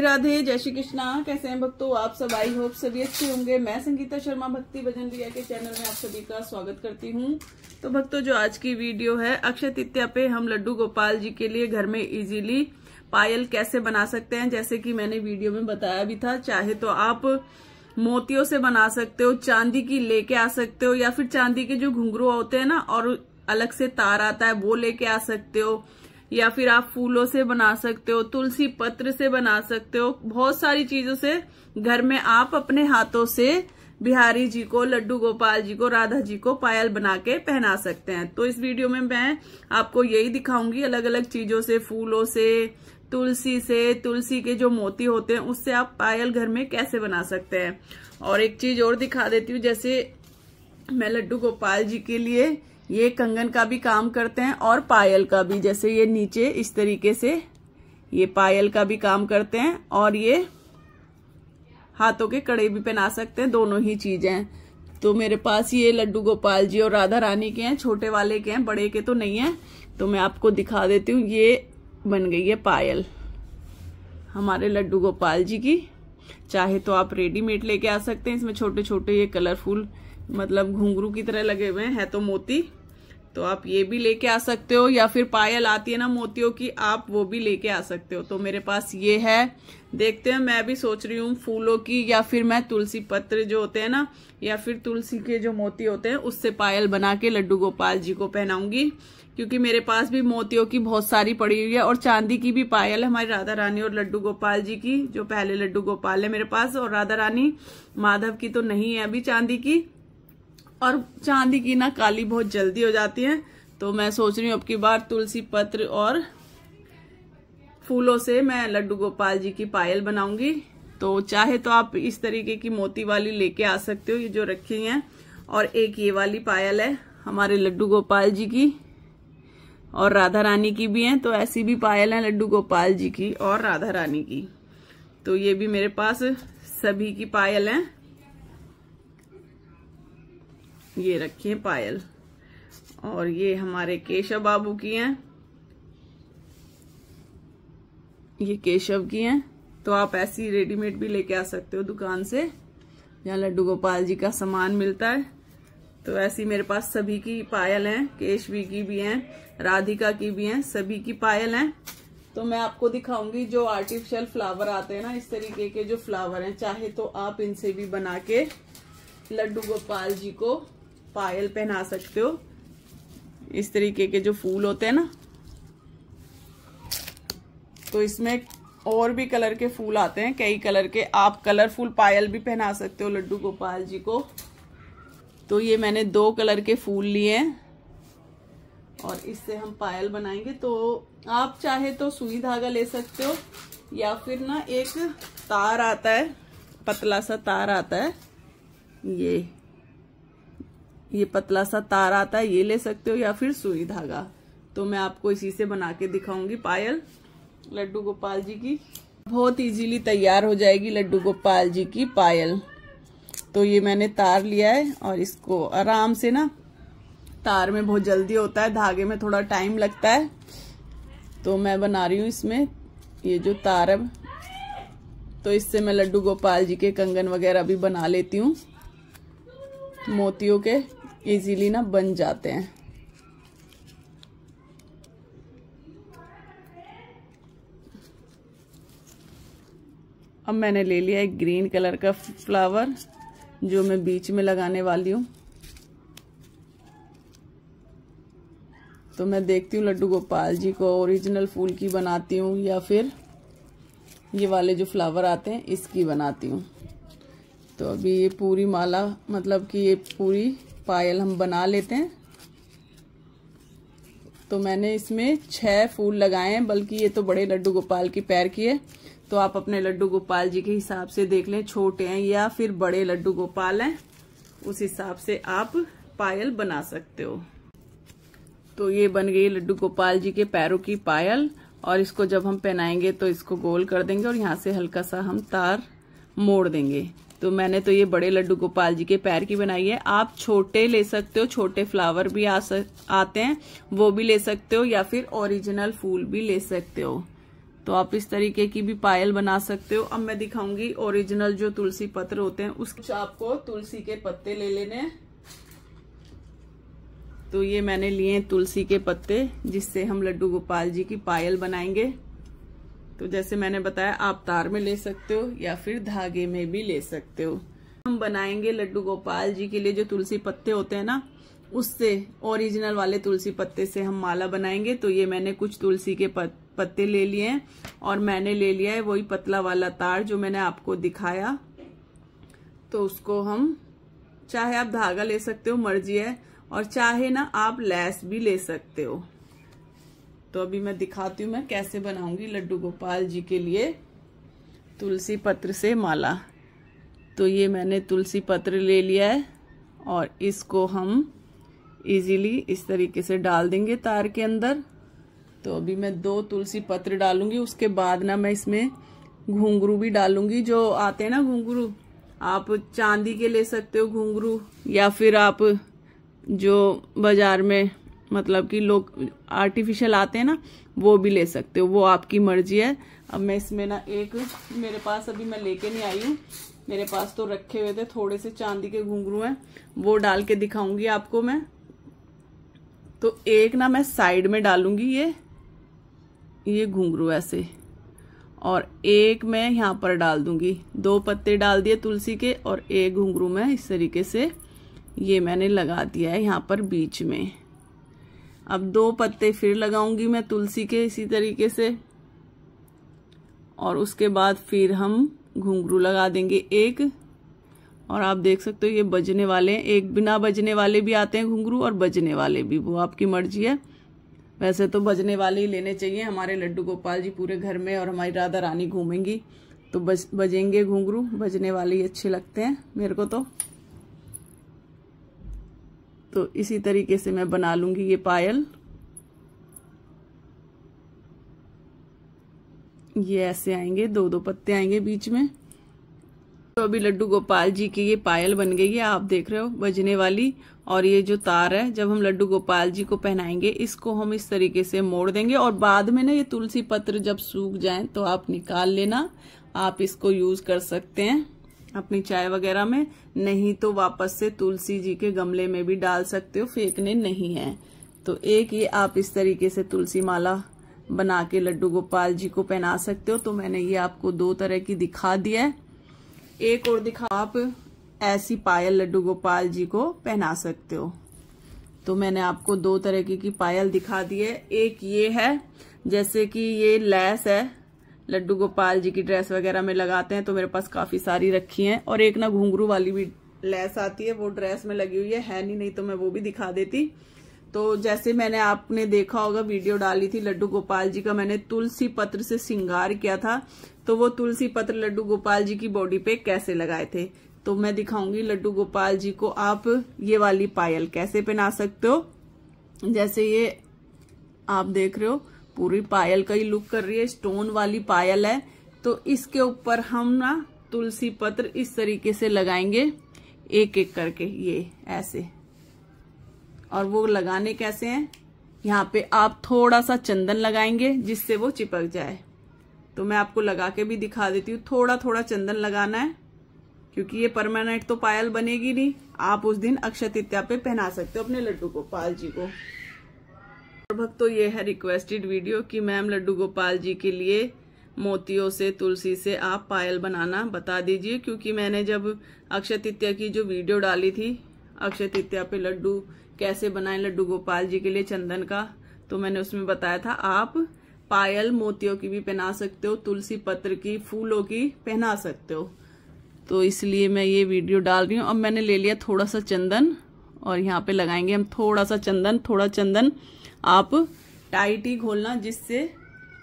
राधे राधे जय श्री कृष्णा कैसे हैं भक्तों आप सब आई होप सभी अच्छे होंगे मैं संगीता शर्मा भक्ति भजन भैया के चैनल में आप सभी का स्वागत करती हूँ तो भक्तों जो आज की वीडियो है अक्षय तृतीया पे हम लड्डू गोपाल जी के लिए घर में इजीली पायल कैसे बना सकते हैं जैसे कि मैंने वीडियो में बताया भी था चाहे तो आप मोतियों से बना सकते हो चांदी की लेके आ सकते हो या फिर चांदी के जो घुंघरू होते हैं ना और अलग से तार आता है वो लेके आ सकते हो या फिर आप फूलों से बना सकते हो तुलसी पत्र से बना सकते हो बहुत सारी चीजों से घर में आप अपने हाथों से बिहारी जी को लड्डू गोपाल जी को राधा जी को पायल बना के पहना सकते हैं तो इस वीडियो में मैं आपको यही दिखाऊंगी अलग अलग चीजों से फूलों से तुलसी से तुलसी के जो मोती होते हैं उससे आप पायल घर में कैसे बना सकते हैं और एक चीज और दिखा देती हूँ जैसे मैं लड्डू गोपाल जी के लिए ये कंगन का भी काम करते हैं और पायल का भी जैसे ये नीचे इस तरीके से ये पायल का भी काम करते हैं और ये हाथों के कड़े भी पहना सकते हैं दोनों ही चीजें तो मेरे पास ये लड्डू गोपाल जी और राधा रानी के हैं छोटे वाले के हैं बड़े के तो नहीं है तो मैं आपको दिखा देती हूँ ये बन गई है पायल हमारे लड्डू गोपाल जी की चाहे तो आप रेडीमेड लेके आ सकते हैं इसमें छोटे छोटे ये कलरफुल मतलब घुंघरू की तरह लगे हुए हैं है तो मोती तो आप ये भी लेके आ सकते हो या फिर पायल आती है ना मोतियों की आप वो भी लेके आ सकते हो तो मेरे पास ये है देखते हैं मैं भी सोच रही हूँ फूलों की या फिर मैं तुलसी पत्र जो होते हैं ना या फिर तुलसी के जो मोती होते हैं उससे पायल बना के लड्डू गोपाल जी को पहनाऊंगी क्योंकि मेरे पास भी मोतियों की बहुत सारी पड़ी हुई है और चांदी की भी पायल हमारी राधा रानी और लड्डू गोपाल जी की जो पहले लड्डू गोपाल है मेरे पास और राधा रानी माधव की तो नहीं है अभी चांदी की और चांदी की ना काली बहुत जल्दी हो जाती है तो मैं सोच रही हूँ अब की बार तुलसी पत्र और फूलों से मैं लड्डू गोपाल जी की पायल बनाऊंगी तो चाहे तो आप इस तरीके की मोती वाली लेके आ सकते हो ये जो रखी हैं और एक ये वाली पायल है हमारे लड्डू गोपाल जी की और राधा रानी की भी है तो ऐसी भी पायल है लड्डू गोपाल जी की और राधा रानी की तो ये भी मेरे पास सभी की पायल हैं ये रखें पायल और ये हमारे केशव बाबू की हैं ये केशव की हैं तो आप ऐसी रेडीमेड भी लेके आ सकते हो दुकान से जहाँ लड्डू गोपाल जी का सामान मिलता है तो ऐसी मेरे पास सभी की पायल हैं केशवी की भी हैं राधिका की भी हैं सभी की पायल हैं तो मैं आपको दिखाऊंगी जो आर्टिफिशियल फ्लावर आते हैं ना इस तरीके के जो फ्लावर हैं चाहे तो आप इनसे भी बना के लड्डू गोपाल जी को पायल पहना सकते हो इस तरीके के जो फूल होते हैं ना तो इसमें और भी कलर के फूल आते हैं कई कलर के आप कलरफुल पायल भी पहना सकते हो लड्डू गोपाल जी को तो ये मैंने दो कलर के फूल लिए हैं और इससे हम पायल बनाएंगे तो आप चाहे तो सुई धागा ले सकते हो या फिर ना एक तार आता है पतला सा तार आता है ये ये पतला सा तार आता है ये ले सकते हो या फिर सुई धागा तो मैं आपको इसी से बना के दिखाऊंगी पायल लड्डू गोपाल जी की बहुत इजीली तैयार हो जाएगी लड्डू गोपाल जी की पायल तो ये मैंने तार लिया है और इसको आराम से ना तार में बहुत जल्दी होता है धागे में थोड़ा टाइम लगता है तो मैं बना रही हूँ इसमें ये जो तार है तो इससे मैं लड्डू गोपाल जी के कंगन वगैरह भी बना लेती हूँ मोतियों के इजीली ना बन जाते हैं अब मैंने ले लिया एक ग्रीन कलर का फ्लावर जो मैं बीच में लगाने वाली हूँ तो मैं देखती हूँ लड्डू गोपाल जी को ओरिजिनल फूल की बनाती हूँ या फिर ये वाले जो फ्लावर आते हैं इसकी बनाती हूँ तो अभी ये पूरी माला मतलब कि ये पूरी पायल हम बना लेते हैं तो मैंने इसमें छह फूल लगाए हैं बल्कि ये तो बड़े लड्डू गोपाल की पैर की है तो आप अपने लड्डू गोपाल जी के हिसाब से देख लें छोटे हैं या फिर बड़े लड्डू गोपाल हैं उस हिसाब से आप पायल बना सकते हो तो ये बन गई लड्डू गोपाल जी के पैरों की पायल और इसको जब हम पहनाएंगे तो इसको गोल कर देंगे और यहाँ से हल्का सा हम तार मोड़ देंगे तो मैंने तो ये बड़े लड्डू गोपाल जी के पैर की बनाई है आप छोटे ले सकते हो छोटे फ्लावर भी आ सक, आते हैं वो भी ले सकते हो या फिर ओरिजिनल फूल भी ले सकते हो तो आप इस तरीके की भी पायल बना सकते हो अब मैं दिखाऊंगी ओरिजिनल जो तुलसी पत्र होते हैं उस आपको तुलसी के पत्ते ले लेने तो ये मैंने लिए तुलसी के पत्ते जिससे हम लड्डू गोपाल जी की पायल बनाएंगे तो जैसे मैंने बताया आप तार में ले सकते हो या फिर धागे में भी ले सकते हो हम बनाएंगे लड्डू गोपाल जी के लिए जो तुलसी पत्ते होते हैं ना उससे ओरिजिनल वाले तुलसी पत्ते से हम माला बनाएंगे तो ये मैंने कुछ तुलसी के पत्ते ले लिए हैं और मैंने ले लिया है वही पतला वाला तार जो मैंने आपको दिखाया तो उसको हम चाहे आप धागा ले सकते हो मर्जी है और चाहे ना आप लैस भी ले सकते हो तो अभी मैं दिखाती हूँ मैं कैसे बनाऊंगी लड्डू गोपाल जी के लिए तुलसी पत्र से माला तो ये मैंने तुलसी पत्र ले लिया है और इसको हम इजीली इस तरीके से डाल देंगे तार के अंदर तो अभी मैं दो तुलसी पत्र डालूंगी उसके बाद ना मैं इसमें घुंघरू भी डालूंगी जो आते हैं ना घुंघरू आप चांदी के ले सकते हो घुंघरू या फिर आप जो बाजार में मतलब कि लोग आर्टिफिशियल आते हैं ना वो भी ले सकते हो वो आपकी मर्जी है अब मैं इसमें ना एक मेरे पास अभी मैं लेके नहीं आई हूँ मेरे पास तो रखे हुए थे थोड़े से चांदी के घुंघरू हैं वो डाल के दिखाऊंगी आपको मैं तो एक ना मैं साइड में डालूंगी ये ये घुंघरू ऐसे और एक मैं यहाँ पर डाल दूंगी दो पत्ते डाल दिए तुलसी के और एक घुंघरू में इस तरीके से ये मैंने लगा दिया है यहाँ पर बीच में अब दो पत्ते फिर लगाऊंगी मैं तुलसी के इसी तरीके से और उसके बाद फिर हम घुंघरू लगा देंगे एक और आप देख सकते हो ये बजने वाले हैं एक बिना बजने वाले भी आते हैं घुंघरू और बजने वाले भी वो आपकी मर्जी है वैसे तो बजने वाले ही लेने चाहिए हमारे लड्डू गोपाल जी पूरे घर में और हमारी राधा रानी घूमेंगी तो बज बजेंगे घुंघरू बजने वाले ही अच्छे लगते हैं मेरे को तो तो इसी तरीके से मैं बना लूंगी ये पायल ये ऐसे आएंगे दो दो पत्ते आएंगे बीच में तो अभी लड्डू गोपाल जी की ये पायल बन गई है आप देख रहे हो बजने वाली और ये जो तार है जब हम लड्डू गोपाल जी को पहनाएंगे इसको हम इस तरीके से मोड़ देंगे और बाद में ना ये तुलसी पत्र जब सूख जाए तो आप निकाल लेना आप इसको यूज कर सकते हैं अपनी चाय वगैरह में नहीं तो वापस से तुलसी जी के गमले में भी डाल सकते हो फेंकने नहीं है तो एक ये आप इस तरीके से तुलसी माला बना के लड्डू गोपाल जी को पहना सकते हो तो मैंने ये आपको दो तरह की दिखा दिया है एक और दिखा आप ऐसी पायल लड्डू गोपाल जी को पहना सकते हो तो मैंने आपको दो तरह की, की पायल दिखा दी है एक ये है जैसे कि ये लैस है लड्डू गोपाल जी की ड्रेस वगैरह में लगाते हैं तो मेरे पास काफी सारी रखी हैं और एक ना घुंघरू वाली भी लेस आती है वो ड्रेस में लगी हुई है है नहीं नहीं तो मैं वो भी दिखा देती तो जैसे मैंने आपने देखा होगा वीडियो डाली थी लड्डू गोपाल जी का मैंने तुलसी पत्र से श्रृंगार किया था तो वो तुलसी पत्र लड्डू गोपाल जी की बॉडी पे कैसे लगाए थे तो मैं दिखाऊंगी लड्डू गोपाल जी को आप ये वाली पायल कैसे पहना सकते हो जैसे ये आप देख रहे हो पूरी पायल का ही लुक कर रही है स्टोन वाली पायल है तो इसके ऊपर हम ना तुलसी पत्र इस तरीके से लगाएंगे एक एक करके ये ऐसे और वो लगाने कैसे हैं यहाँ पे आप थोड़ा सा चंदन लगाएंगे जिससे वो चिपक जाए तो मैं आपको लगा के भी दिखा देती हूँ थोड़ा थोड़ा चंदन लगाना है क्योंकि ये परमानेंट तो पायल बनेगी नहीं आप उस दिन अक्षय तृतीया पे पहना सकते हो अपने लड्डू को पाल जी को भक्तों तो ये है रिक्वेस्टेड वीडियो कि मैम लड्डू गोपाल जी के लिए मोतियों से तुलसी से आप पायल बनाना बता दीजिए क्योंकि मैंने जब अक्षय तृतीया की जो वीडियो डाली थी अक्षय तृतीया पे लड्डू कैसे बनाए लड्डू गोपाल जी के लिए चंदन का तो मैंने उसमें बताया था आप पायल मोतियों की भी पहना सकते हो तुलसी पत्र की फूलों की पहना सकते हो तो इसलिए मैं ये वीडियो डाल रही हूँ अब मैंने ले लिया थोड़ा सा चंदन और यहाँ पे लगाएंगे हम थोड़ा सा चंदन थोड़ा चंदन आप टाइट ही घोलना जिससे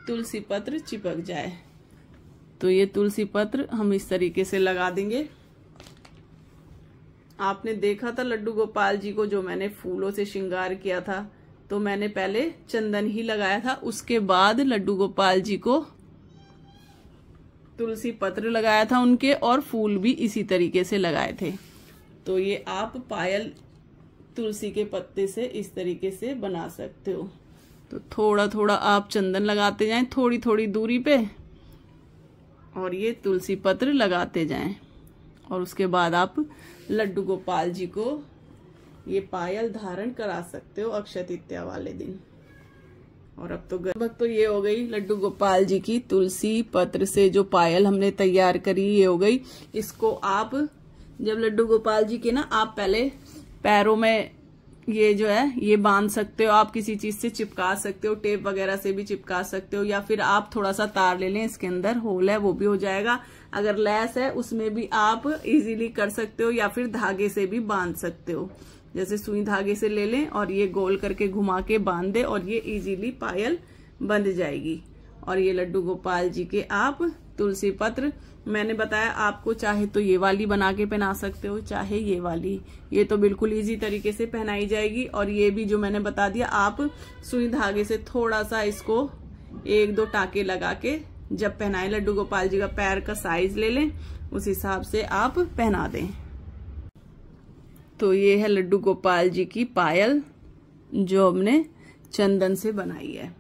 तुलसी पत्र चिपक जाए तो ये तुलसी पत्र हम इस तरीके से लगा देंगे आपने देखा था लड्डू गोपाल जी को जो मैंने फूलों से श्रृंगार किया था तो मैंने पहले चंदन ही लगाया था उसके बाद लड्डू गोपाल जी को तुलसी पत्र लगाया था उनके और फूल भी इसी तरीके से लगाए थे तो ये आप पायल तुलसी के पत्ते से इस तरीके से बना सकते हो तो थोड़ा थोड़ा आप चंदन लगाते जाएं थोड़ी थोड़ी दूरी पे और ये तुलसी पत्र लगाते जाएं और उसके बाद आप लड्डू गोपाल जी को ये पायल धारण करा सकते हो अक्षय तृतीया वाले दिन और अब तो गर्भक तो ये हो गई लड्डू गोपाल जी की तुलसी पत्र से जो पायल हमने तैयार करी ये हो गई इसको आप जब लड्डू गोपाल जी के ना आप पहले पैरों में ये जो है ये बांध सकते हो आप किसी चीज से चिपका सकते हो टेप वगैरह से भी चिपका सकते हो या फिर आप थोड़ा सा तार ले लें इसके अंदर होल है वो भी हो जाएगा अगर लैस है उसमें भी आप इजीली कर सकते हो या फिर धागे से भी बांध सकते हो जैसे सुई धागे से ले लें और ये गोल करके घुमा के बांध दे और ये इजिली पायल बंध जाएगी और ये लड्डू गोपाल जी के आप तुलसी पत्र मैंने बताया आपको चाहे तो ये वाली बना के पहना सकते हो चाहे ये वाली ये तो बिल्कुल इजी तरीके से पहनाई जाएगी और ये भी जो मैंने बता दिया आप सुई धागे से थोड़ा सा इसको एक दो टाके लगा के जब पहनाए लड्डू गोपाल जी का पैर का साइज ले लें उस हिसाब से आप पहना दें तो ये है लड्डू गोपाल जी की पायल जो हमने चंदन से बनाई है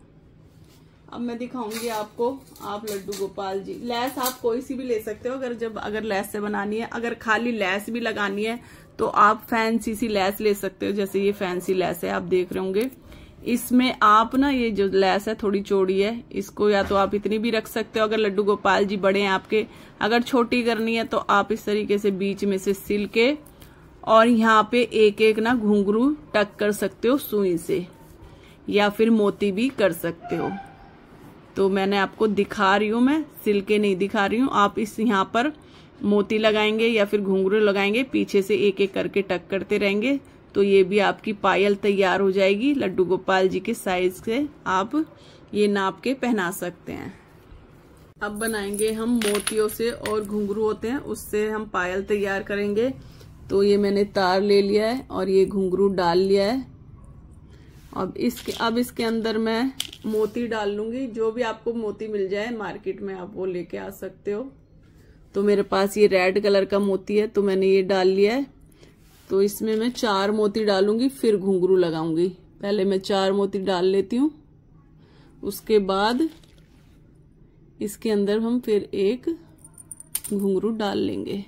अब मैं दिखाऊंगी आपको आप लड्डू गोपाल जी लैस आप कोई सी भी ले सकते हो अगर जब अगर लैस से बनानी है अगर खाली लैस भी लगानी है तो आप फैंसी सी लैस ले सकते हो जैसे ये फैंसी लैस है आप देख रहे होंगे इसमें आप ना ये जो लैस है थोड़ी चौड़ी है इसको या तो आप इतनी भी रख सकते हो अगर लड्डू गोपाल जी बड़े हैं आपके अगर छोटी करनी है तो आप इस तरीके से बीच में से सिल के और यहाँ पे एक एक ना घुंघरू टक कर सकते हो सुई से या फिर मोती भी कर सकते हो तो मैंने आपको दिखा रही हूँ मैं सिल के नहीं दिखा रही हूँ आप इस यहाँ पर मोती लगाएंगे या फिर घुंघरू लगाएंगे पीछे से एक एक करके टक करते रहेंगे तो ये भी आपकी पायल तैयार हो जाएगी लड्डू गोपाल जी के साइज से आप ये नाप के पहना सकते हैं अब बनाएंगे हम मोतियों से और घुंघरू होते हैं उससे हम पायल तैयार करेंगे तो ये मैंने तार ले लिया है और ये घुंघरू डाल लिया है अब इसके अब इसके अंदर मैं मोती डाल लूंगी जो भी आपको मोती मिल जाए मार्केट में आप वो लेके आ सकते हो तो मेरे पास ये रेड कलर का मोती है तो मैंने ये डाल लिया है तो इसमें मैं चार मोती डालूंगी फिर घुंघरू लगाऊंगी पहले मैं चार मोती डाल लेती हूँ उसके बाद इसके अंदर हम फिर एक घुंघरू डाल लेंगे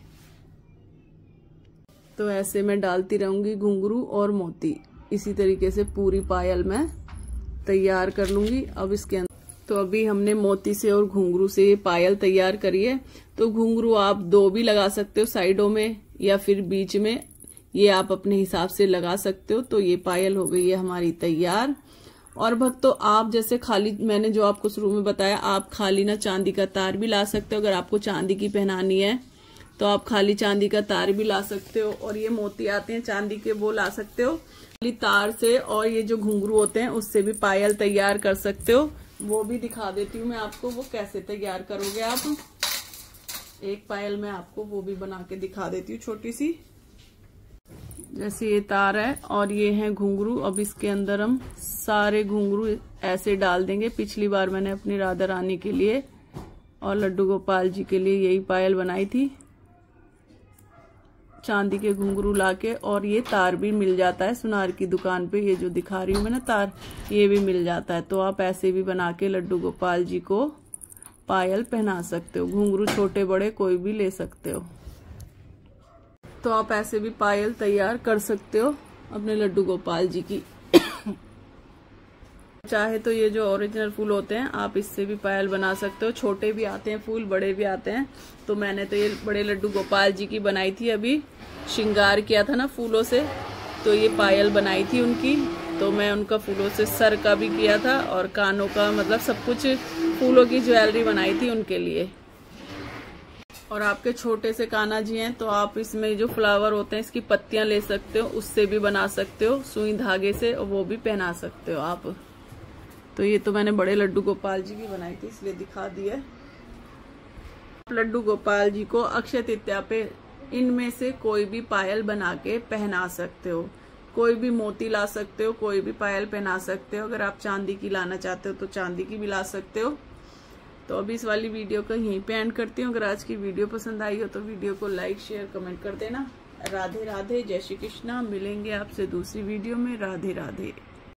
तो ऐसे मैं डालती रहूंगी घुंघरू और मोती इसी तरीके से पूरी पायल मैं तैयार कर लूंगी अब इसके अंदर तो अभी हमने मोती से और घुंघरू से ये पायल तैयार करी है तो घुंघरू आप दो भी लगा सकते हो साइडों में या फिर बीच में ये आप अपने हिसाब से लगा सकते हो तो ये पायल हो गई है हमारी तैयार और भक्तों आप जैसे खाली मैंने जो आपको शुरू में बताया आप खाली ना चांदी का तार भी ला सकते हो अगर आपको चांदी की पहनानी है तो आप खाली चांदी का तार भी ला सकते हो और ये मोती आते हैं चांदी के वो ला सकते हो वाली तार से और ये जो घुंघरू होते हैं उससे भी पायल तैयार कर सकते हो वो भी दिखा देती हूँ मैं आपको वो कैसे तैयार करोगे आप एक पायल मैं आपको वो भी बना के दिखा देती हूँ छोटी सी जैसे ये तार है और ये है घुंघरू अब इसके अंदर हम सारे घुंघरू ऐसे डाल देंगे पिछली बार मैंने अपनी राधा रानी के लिए और लड्डू गोपाल जी के लिए यही पायल बनाई थी चांदी के घुंघरू लाके और ये तार भी मिल जाता है सुनार की दुकान पे ये जो दिखा रही हूँ मैं ना तार ये भी मिल जाता है तो आप ऐसे भी बना के लड्डू गोपाल जी को पायल पहना सकते हो घुंघरू छोटे बड़े कोई भी ले सकते हो तो आप ऐसे भी पायल तैयार कर सकते हो अपने लड्डू गोपाल जी की चाहे तो ये जो ओरिजिनल फूल होते हैं आप इससे भी पायल बना सकते हो छोटे भी आते हैं फूल बड़े भी आते हैं तो मैंने तो ये बड़े लड्डू गोपाल जी की बनाई थी अभी श्रृंगार किया था ना फूलों से तो ये पायल बनाई थी उनकी तो मैं उनका फूलों से सर का भी किया था और कानों का मतलब सब कुछ फूलों की ज्वेलरी बनाई थी उनके लिए और आपके छोटे से काना जी हैं तो आप इसमें जो फ्लावर होते हैं इसकी पत्तियां ले सकते हो उससे भी बना सकते हो सुई धागे से और वो भी पहना सकते हो आप तो ये तो मैंने बड़े लड्डू गोपाल जी की बनाई थी इसलिए दिखा दिए लड्डू गोपाल जी को अक्षय तृतीया पे इनमें से कोई भी पायल बना के पहना सकते हो कोई भी मोती ला सकते हो कोई भी पायल पहना सकते हो अगर आप चांदी की लाना चाहते हो तो चांदी की भी ला सकते हो तो अभी इस वाली वीडियो को यहीं पे एंड करती हूँ अगर आज की वीडियो पसंद आई हो तो वीडियो को लाइक शेयर कमेंट कर देना राधे राधे जय श्री कृष्णा मिलेंगे आपसे दूसरी वीडियो में राधे राधे